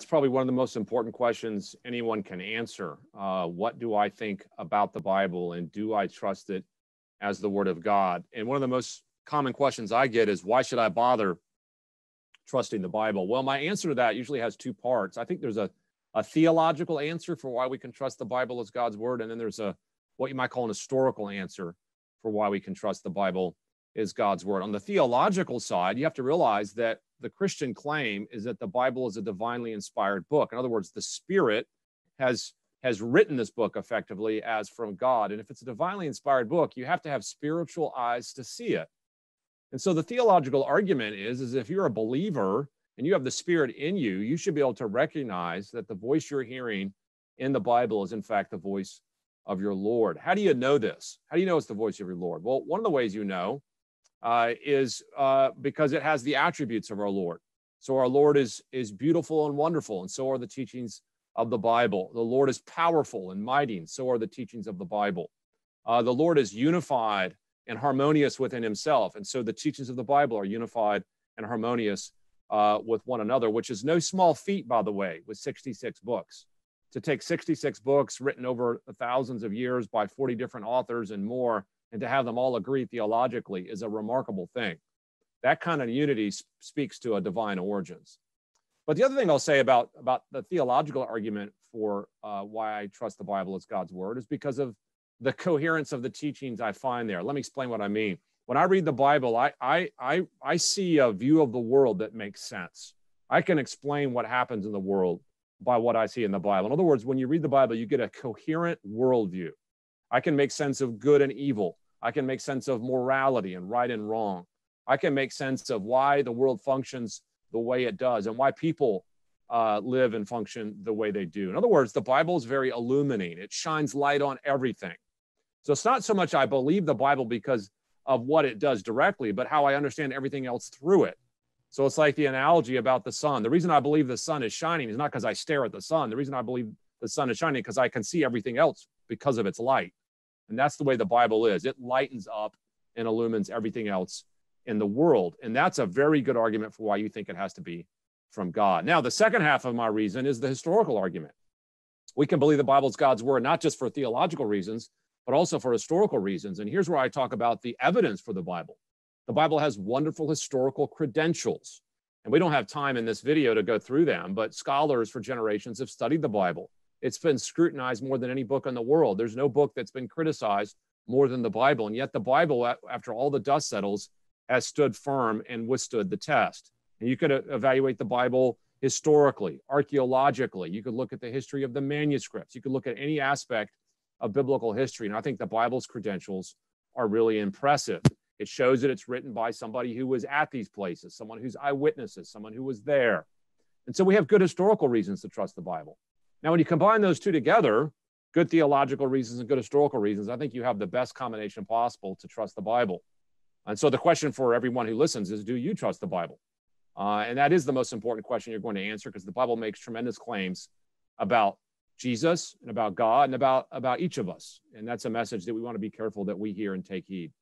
that's probably one of the most important questions anyone can answer. Uh, what do I think about the Bible and do I trust it as the Word of God? And one of the most common questions I get is why should I bother trusting the Bible? Well, my answer to that usually has two parts. I think there's a, a theological answer for why we can trust the Bible as God's Word, and then there's a what you might call an historical answer for why we can trust the Bible is God's Word. On the theological side, you have to realize that the Christian claim is that the Bible is a divinely inspired book. In other words, the Spirit has has written this book effectively as from God. And if it's a divinely inspired book, you have to have spiritual eyes to see it. And so the theological argument is, is if you're a believer and you have the Spirit in you, you should be able to recognize that the voice you're hearing in the Bible is, in fact, the voice of your Lord. How do you know this? How do you know it's the voice of your Lord? Well, one of the ways you know uh, is uh, because it has the attributes of our Lord. So our Lord is, is beautiful and wonderful, and so are the teachings of the Bible. The Lord is powerful and mighty, and so are the teachings of the Bible. Uh, the Lord is unified and harmonious within himself, and so the teachings of the Bible are unified and harmonious uh, with one another, which is no small feat, by the way, with 66 books. To take 66 books written over thousands of years by 40 different authors and more and to have them all agree theologically is a remarkable thing. That kind of unity speaks to a divine origins. But the other thing I'll say about, about the theological argument for uh, why I trust the Bible as God's word is because of the coherence of the teachings I find there. Let me explain what I mean. When I read the Bible, I, I, I, I see a view of the world that makes sense. I can explain what happens in the world by what I see in the Bible. In other words, when you read the Bible, you get a coherent worldview. I can make sense of good and evil. I can make sense of morality and right and wrong. I can make sense of why the world functions the way it does and why people uh, live and function the way they do. In other words, the Bible is very illuminating, it shines light on everything. So it's not so much I believe the Bible because of what it does directly, but how I understand everything else through it. So it's like the analogy about the sun. The reason I believe the sun is shining is not because I stare at the sun. The reason I believe the sun is shining is because I can see everything else because of its light. And that's the way the Bible is it lightens up and illumines everything else in the world. And that's a very good argument for why you think it has to be from God. Now, the second half of my reason is the historical argument. We can believe the Bible's God's word, not just for theological reasons, but also for historical reasons. And here's where I talk about the evidence for the Bible. The Bible has wonderful historical credentials. And we don't have time in this video to go through them, but scholars for generations have studied the Bible. It's been scrutinized more than any book in the world. There's no book that's been criticized more than the Bible. And yet, the Bible, after all the dust settles, has stood firm and withstood the test. And you could uh, evaluate the Bible historically, archaeologically. You could look at the history of the manuscripts. You could look at any aspect of biblical history. And I think the Bible's credentials are really impressive. It shows that it's written by somebody who was at these places, someone who's eyewitnesses, someone who was there. And so we have good historical reasons to trust the Bible. Now, when you combine those two together, good theological reasons and good historical reasons, I think you have the best combination possible to trust the Bible. And so the question for everyone who listens is do you trust the Bible? Uh, and that is the most important question you're going to answer because the Bible makes tremendous claims about Jesus and about God and about, about each of us. And that's a message that we want to be careful that we hear and take heed.